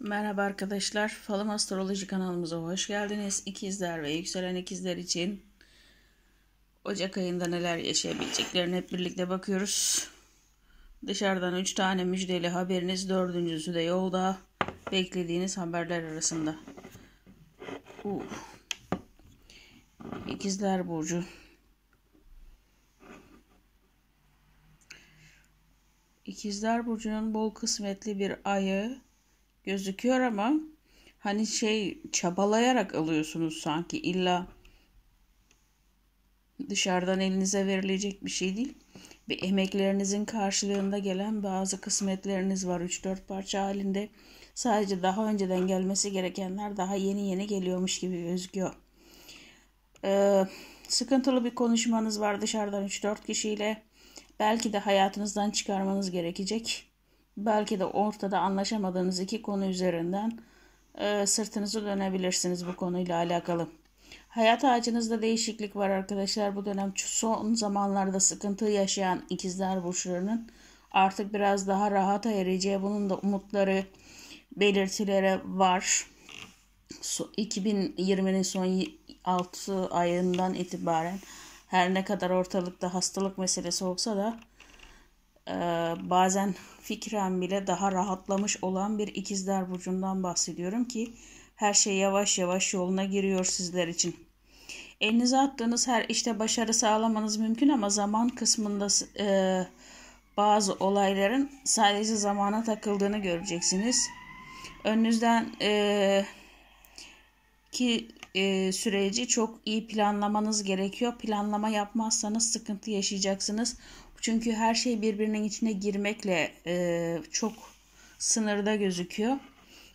Merhaba arkadaşlar. Falım Astroloji kanalımıza hoş geldiniz. İkizler ve yükselen ikizler için Ocak ayında neler yaşayabileceklerini hep birlikte bakıyoruz. Dışarıdan 3 tane müjdeli haberiniz, dördüncüsü de yolda beklediğiniz haberler arasında. Uh. İkizler Burcu İkizler Burcu'nun bol kısmetli bir ayı gözüküyor ama hani şey çabalayarak alıyorsunuz sanki illa dışarıdan elinize verilecek bir şey değil. bir emeklerinizin karşılığında gelen bazı kısmetleriniz var 3-4 parça halinde. Sadece daha önceden gelmesi gerekenler daha yeni yeni geliyormuş gibi gözüküyor. Ee, sıkıntılı bir konuşmanız var dışarıdan 3-4 kişiyle. Belki de hayatınızdan çıkarmanız gerekecek belki de ortada anlaşamadığınız iki konu üzerinden e, sırtınızı dönebilirsiniz bu konuyla alakalı. Hayat ağacınızda değişiklik var arkadaşlar. Bu dönem son zamanlarda sıkıntı yaşayan ikizler burçlarının artık biraz daha rahat ayıracağı bunun da umutları belirtilere var. 2020'nin son 6 ayından itibaren her ne kadar ortalıkta hastalık meselesi olsa da ee, bazen fikren bile daha rahatlamış olan bir ikizler burcundan bahsediyorum ki her şey yavaş yavaş yoluna giriyor sizler için. Elinize attığınız her işte başarı sağlamanız mümkün ama zaman kısmında e, bazı olayların sadece zamana takıldığını göreceksiniz. Önünüzden e, ki e, süreci çok iyi planlamanız gerekiyor. Planlama yapmazsanız sıkıntı yaşayacaksınız. Çünkü her şey birbirinin içine girmekle e, çok sınırda gözüküyor.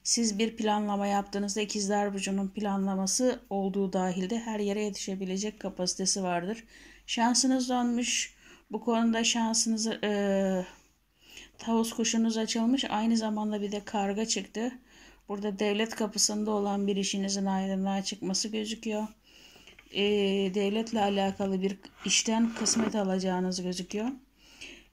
Siz bir planlama yaptığınızda ikizler burcunun planlaması olduğu dahilde her yere yetişebilecek kapasitesi vardır. Şansınız dönmüş. Bu konuda şansınız e, tavus kuşunuz açılmış. Aynı zamanda bir de karga çıktı. Burada devlet kapısında olan bir işinizin aydınlığa çıkması gözüküyor e, devletle alakalı bir işten kısmet alacağınız gözüküyor.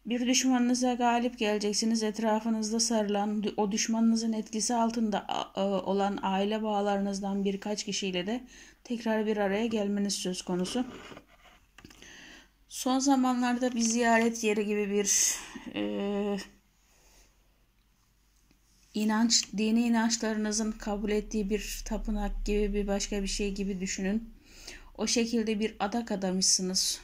Bir düşmanınıza galip geleceksiniz. Etrafınızda sarılan, o düşmanınızın etkisi altında e, olan aile bağlarınızdan birkaç kişiyle de tekrar bir araya gelmeniz söz konusu. Son zamanlarda bir ziyaret yeri gibi bir e, inanç, dini inançlarınızın kabul ettiği bir tapınak gibi bir başka bir şey gibi düşünün. O şekilde bir adak adamışsınız.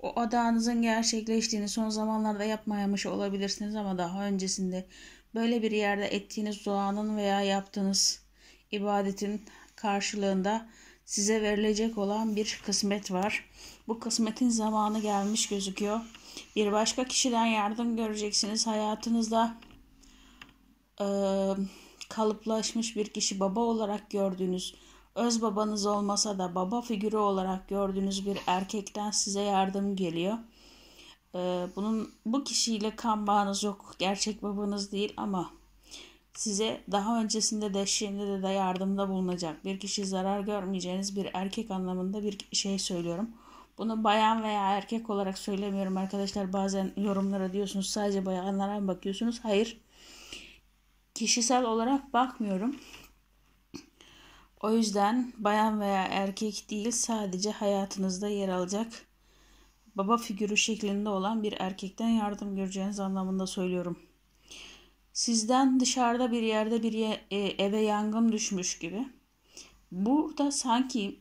O adağınızın gerçekleştiğini son zamanlarda yapmayamış olabilirsiniz ama daha öncesinde böyle bir yerde ettiğiniz duanın veya yaptığınız ibadetin karşılığında size verilecek olan bir kısmet var. Bu kısmetin zamanı gelmiş gözüküyor. Bir başka kişiden yardım göreceksiniz. Hayatınızda e, kalıplaşmış bir kişi baba olarak gördüğünüz Öz babanız olmasa da baba figürü olarak gördüğünüz bir erkekten size yardım geliyor. Ee, bunun bu kişiyle kan bağınız yok. Gerçek babanız değil ama size daha öncesinde de şimdi de, de yardımda bulunacak bir kişi zarar görmeyeceğiniz bir erkek anlamında bir şey söylüyorum. Bunu bayan veya erkek olarak söylemiyorum arkadaşlar. Bazen yorumlara diyorsunuz sadece bayanlara mı bakıyorsunuz? Hayır. Kişisel olarak bakmıyorum. O yüzden bayan veya erkek değil sadece hayatınızda yer alacak baba figürü şeklinde olan bir erkekten yardım göreceğiniz anlamında söylüyorum. Sizden dışarıda bir yerde bir e, eve yangın düşmüş gibi. Burada sanki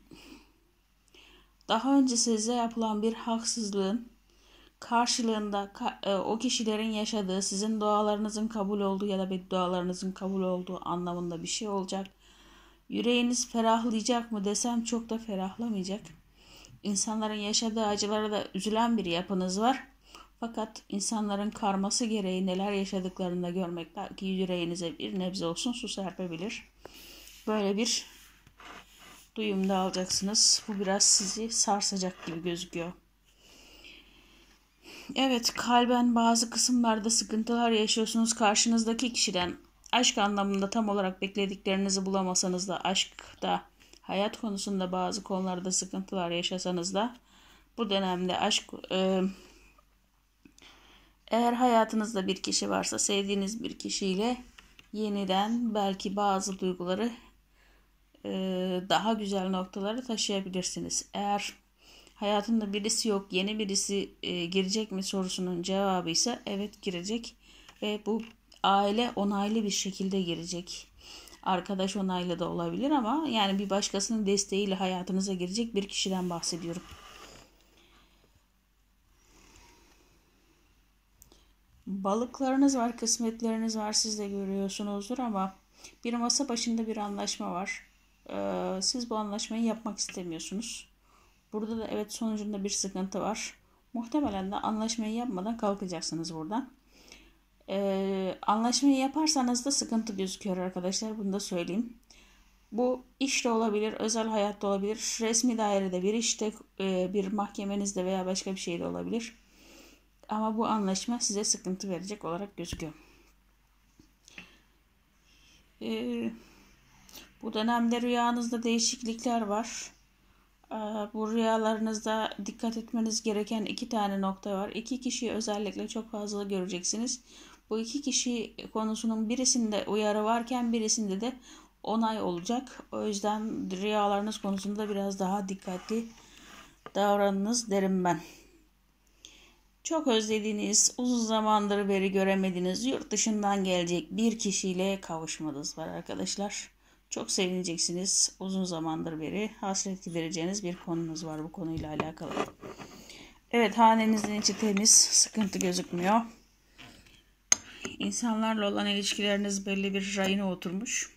daha önce size yapılan bir haksızlığın karşılığında e, o kişilerin yaşadığı, sizin dualarınızın kabul olduğu ya da beddualarınızın kabul olduğu anlamında bir şey olacak Yüreğiniz ferahlayacak mı desem çok da ferahlamayacak. İnsanların yaşadığı acılara da üzülen bir yapınız var. Fakat insanların karması gereği neler yaşadıklarını da görmek belki yüreğinize bir nebze olsun su serpebilir. Böyle bir duyumda alacaksınız. Bu biraz sizi sarsacak gibi gözüküyor. Evet kalben bazı kısımlarda sıkıntılar yaşıyorsunuz. Karşınızdaki kişiden aşk anlamında tam olarak beklediklerinizi bulamasanız da aşkta, hayat konusunda bazı konularda sıkıntılar yaşasanız da bu dönemde aşk e, eğer hayatınızda bir kişi varsa sevdiğiniz bir kişiyle yeniden belki bazı duyguları e, daha güzel noktalara taşıyabilirsiniz. Eğer hayatında birisi yok yeni birisi e, girecek mi sorusunun cevabı ise evet girecek ve bu aile onaylı bir şekilde girecek. Arkadaş onaylı da olabilir ama yani bir başkasının desteğiyle hayatınıza girecek bir kişiden bahsediyorum. Balıklarınız var, kısmetleriniz var siz de görüyorsunuzdur ama bir masa başında bir anlaşma var. Ee, siz bu anlaşmayı yapmak istemiyorsunuz. Burada da evet sonucunda bir sıkıntı var. Muhtemelen de anlaşmayı yapmadan kalkacaksınız buradan. Ee, anlaşmayı yaparsanız da sıkıntı gözüküyor arkadaşlar. Bunu da söyleyeyim. Bu işte olabilir, özel hayatta olabilir, resmi dairede bir işte, e, bir mahkemenizde veya başka bir şeyde olabilir. Ama bu anlaşma size sıkıntı verecek olarak gözüküyor. Ee, bu dönemde rüyanızda değişiklikler var. Ee, bu rüyalarınızda dikkat etmeniz gereken iki tane nokta var. İki kişiyi özellikle çok fazla göreceksiniz. Bu iki kişi konusunun birisinde uyarı varken birisinde de onay olacak. O yüzden rüyalarınız konusunda biraz daha dikkatli davranınız derim ben. Çok özlediğiniz, uzun zamandır beri göremediğiniz, yurt dışından gelecek bir kişiyle kavuşmanız var arkadaşlar. Çok sevineceksiniz. Uzun zamandır beri hasret gidereceğiniz bir konunuz var bu konuyla alakalı. Evet hanenizin içi temiz, sıkıntı gözükmüyor. İnsanlarla olan ilişkileriniz belli bir rayına oturmuş.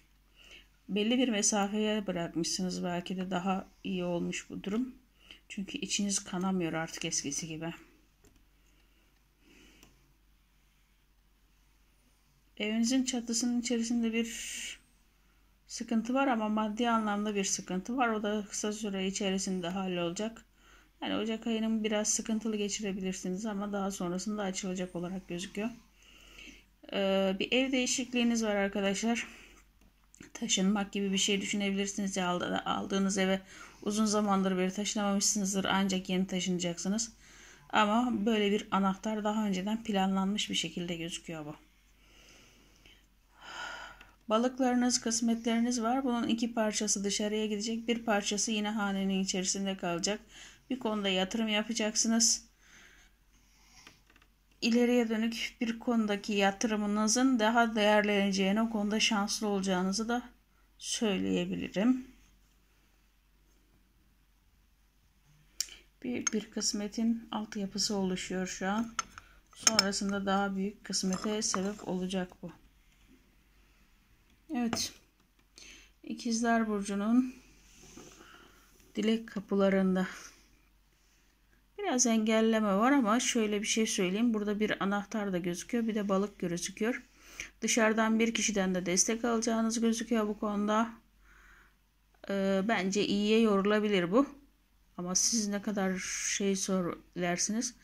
Belli bir mesafeye bırakmışsınız belki de daha iyi olmuş bu durum. Çünkü içiniz kanamıyor artık eskisi gibi. Evinizin çatısının içerisinde bir sıkıntı var ama maddi anlamda bir sıkıntı var. O da kısa süre içerisinde hallolacak. Yani Ocak ayının biraz sıkıntılı geçirebilirsiniz ama daha sonrasında açılacak olarak gözüküyor. Ee, bir ev değişikliğiniz var arkadaşlar. Taşınmak gibi bir şey düşünebilirsiniz ya aldığınız eve uzun zamandır bir taşınamamışsınızdır ancak yeni taşınacaksınız. Ama böyle bir anahtar daha önceden planlanmış bir şekilde gözüküyor bu. Balıklarınız, kısmetleriniz var. Bunun iki parçası dışarıya gidecek, bir parçası yine hanenin içerisinde kalacak. Bir konuda yatırım yapacaksınız ileriye dönük bir konudaki yatırımınızın daha değerleneceğini, o konuda şanslı olacağınızı da söyleyebilirim. Bir bir kısmetin altyapısı oluşuyor şu an. Sonrasında daha büyük kısmete sebep olacak bu. Evet. İkizler Burcu'nun dilek kapılarında. Biraz engelleme var ama şöyle bir şey söyleyeyim. Burada bir anahtar da gözüküyor. Bir de balık gözüküyor. Dışarıdan bir kişiden de destek alacağınız gözüküyor bu konuda. Ee, bence iyiye yorulabilir bu. Ama siz ne kadar şey sorarsınız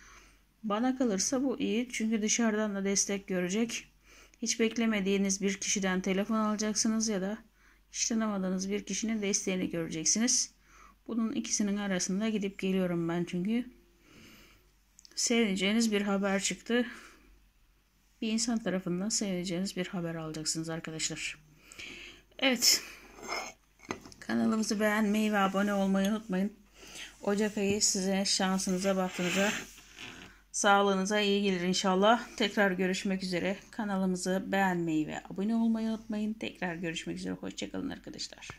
Bana kalırsa bu iyi. Çünkü dışarıdan da destek görecek. Hiç beklemediğiniz bir kişiden telefon alacaksınız ya da hiç tanımadığınız bir kişinin desteğini göreceksiniz. Bunun ikisinin arasında gidip geliyorum ben çünkü sevineceğiniz bir haber çıktı. Bir insan tarafından sevineceğiniz bir haber alacaksınız arkadaşlar. Evet. Kanalımızı beğenmeyi ve abone olmayı unutmayın. Ocak ayı size şansınıza, bahtınıza, sağlığınıza iyi gelir inşallah. Tekrar görüşmek üzere. Kanalımızı beğenmeyi ve abone olmayı unutmayın. Tekrar görüşmek üzere. Hoşçakalın arkadaşlar.